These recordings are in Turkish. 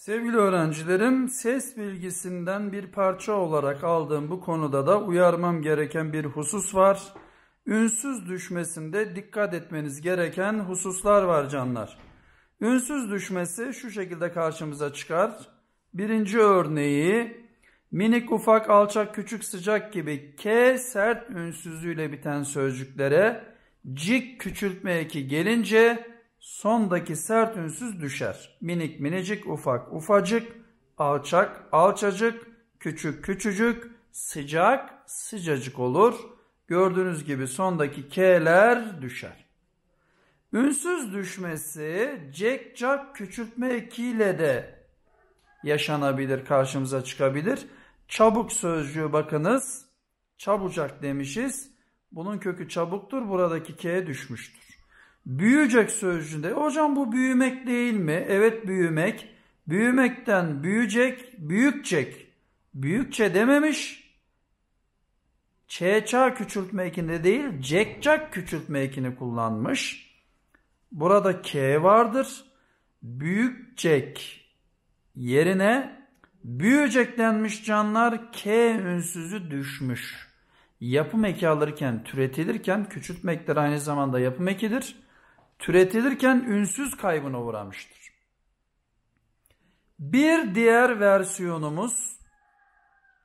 Sevgili öğrencilerim, ses bilgisinden bir parça olarak aldığım bu konuda da uyarmam gereken bir husus var. Ünsüz düşmesinde dikkat etmeniz gereken hususlar var canlar. Ünsüz düşmesi şu şekilde karşımıza çıkar. Birinci örneği minik ufak alçak küçük sıcak gibi k sert ünsüzlüğüyle biten sözcüklere cik küçültme eki gelince sondaki sert ünsüz düşer. Minik minicik, ufak ufacık, alçak alçacık, küçük küçücük, sıcak sıcacık olur. Gördüğünüz gibi sondaki K'ler düşer. Ünsüz düşmesi cek cak küçültme ekiyle de yaşanabilir, karşımıza çıkabilir. Çabuk sözcüğü bakınız, çabucak demişiz. Bunun kökü çabuktur, buradaki K'ye düşmüştür. Büyüyecek sözcüğünde hocam bu büyümek değil mi? Evet büyümek. Büyümekten büyüyecek, büyükçek. Büyükçe dememiş. Çeçar küçültme ekinde değil, cekcak küçültme ekini kullanmış. Burada K vardır. Büyükcek yerine büyüyecek denmiş canlar K ünsüzü düşmüş. Yapım eki alırken, türetilirken de aynı zamanda yapım ekidir türetilirken ünsüz kaybına uğramıştır. Bir diğer versiyonumuz,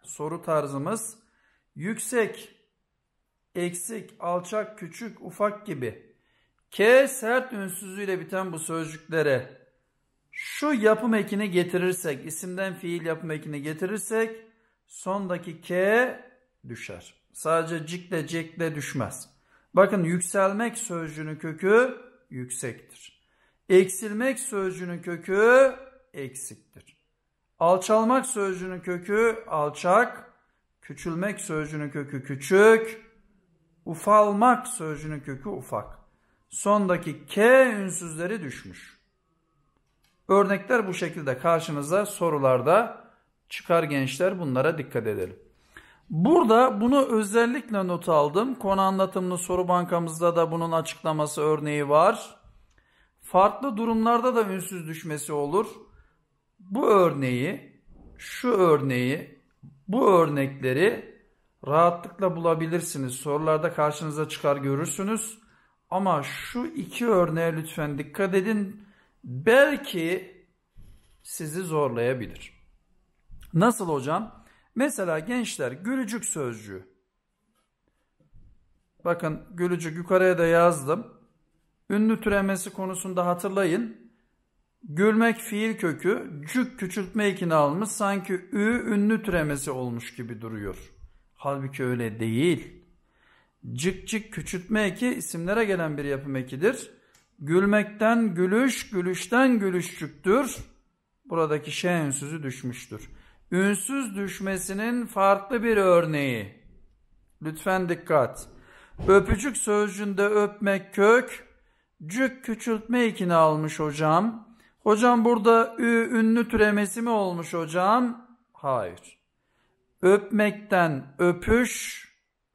soru tarzımız yüksek, eksik, alçak, küçük, ufak gibi K sert ünsüzüyle biten bu sözcüklere şu yapım ekini getirirsek, isimden fiil yapım ekini getirirsek sondaki K düşer. Sadece cikle cekle düşmez. Bakın yükselmek sözcüğünün kökü yüksektir. Eksilmek sözcüğünün kökü eksiktir. Alçalmak sözcüğünün kökü alçak, küçülmek sözcüğünün kökü küçük, ufalmak sözcüğünün kökü ufak. Sondaki K ünsüzleri düşmüş. Örnekler bu şekilde karşınıza sorularda çıkar gençler bunlara dikkat edelim. Burada bunu özellikle not aldım. Konu anlatımlı soru bankamızda da bunun açıklaması örneği var. Farklı durumlarda da ünsüz düşmesi olur. Bu örneği, şu örneği, bu örnekleri rahatlıkla bulabilirsiniz. Sorularda karşınıza çıkar görürsünüz. Ama şu iki örneğe lütfen dikkat edin. Belki sizi zorlayabilir. Nasıl hocam? Mesela gençler gülücük sözcüğü. Bakın gülücük yukarıya da yazdım. Ünlü türemesi konusunda hatırlayın. Gülmek fiil kökü, cük küçültme ekini almış sanki ü ünlü türemesi olmuş gibi duruyor. Halbuki öyle değil. Cık cık küçültme eki isimlere gelen bir yapım ekidir. Gülmekten gülüş, gülüşten gülüşçüktür. Buradaki şen sözü düşmüştür ünsüz düşmesinin farklı bir örneği. Lütfen dikkat. Öpücük sözcüğünde öpmek kök, cük küçültme ikini almış hocam. Hocam burada ü ünlü türemesi mi olmuş hocam? Hayır. Öpmekten öpüş,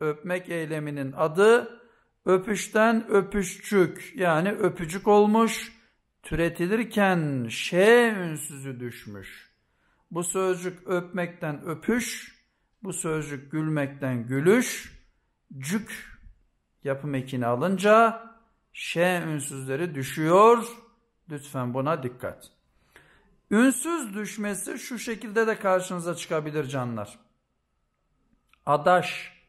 öpmek eyleminin adı, öpüşten öpüşçük yani öpücük olmuş, türetilirken şey ünsüzü düşmüş.'' Bu sözcük öpmekten öpüş, bu sözcük gülmekten gülüş, cük yapım ekini alınca ş ünsüzleri düşüyor. Lütfen buna dikkat. Ünsüz düşmesi şu şekilde de karşınıza çıkabilir canlar. Adaş.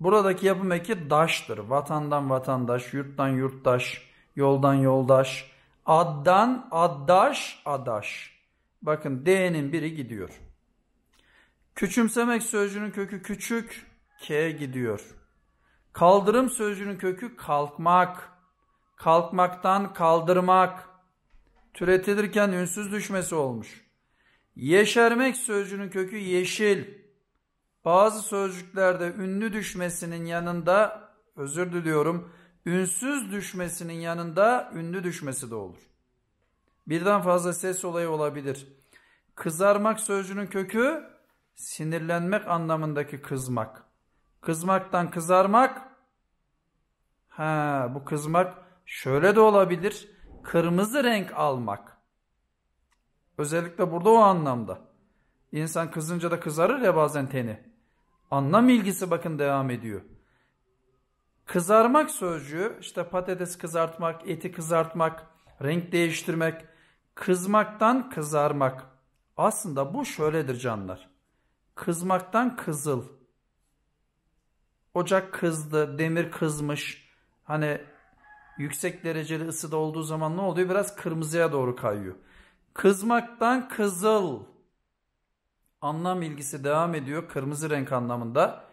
Buradaki yapım eki daştır. Vatandan vatandaş, yurttan yurttaş, yoldan yoldaş. Addan addaş, adaş. Bakın D'nin biri gidiyor. Küçümsemek sözcüğünün kökü küçük, K gidiyor. Kaldırım sözcüğünün kökü kalkmak, kalkmaktan kaldırmak. Türetilirken ünsüz düşmesi olmuş. Yeşermek sözcüğünün kökü yeşil. Bazı sözcüklerde ünlü düşmesinin yanında, özür diliyorum, ünsüz düşmesinin yanında ünlü düşmesi de olur. Birden fazla ses olayı olabilir. Kızarmak sözcüğünün kökü sinirlenmek anlamındaki kızmak. Kızmaktan kızarmak. Ha, bu kızmak şöyle de olabilir. Kırmızı renk almak. Özellikle burada o anlamda. İnsan kızınca da kızarır ya bazen teni. Anlam ilgisi bakın devam ediyor. Kızarmak sözcüğü işte patates kızartmak, eti kızartmak, renk değiştirmek, Kızmaktan kızarmak. Aslında bu şöyledir canlar. Kızmaktan kızıl. Ocak kızdı, demir kızmış. Hani yüksek dereceli ısıda olduğu zaman ne oluyor? Biraz kırmızıya doğru kayıyor. Kızmaktan kızıl. Anlam ilgisi devam ediyor kırmızı renk anlamında.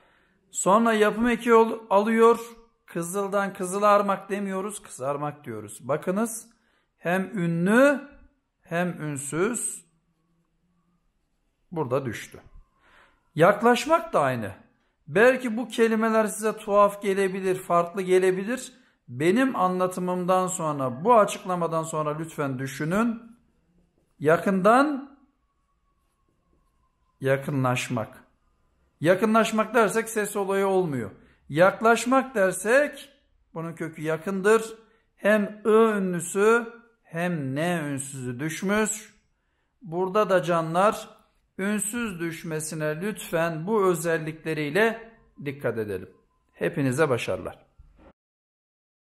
Sonra yapım eki alıyor. Kızıldan kızılarmak demiyoruz, kızarmak diyoruz. Bakınız hem ünlü hem ünsüz burada düştü. Yaklaşmak da aynı. Belki bu kelimeler size tuhaf gelebilir, farklı gelebilir. Benim anlatımımdan sonra, bu açıklamadan sonra lütfen düşünün. Yakından yakınlaşmak. Yakınlaşmak dersek ses olayı olmuyor. Yaklaşmak dersek bunun kökü yakındır. Hem ı ünlüsü hem ne ünsüzü düşmüş. Burada da canlar ünsüz düşmesine lütfen bu özellikleriyle dikkat edelim. Hepinize başarılar.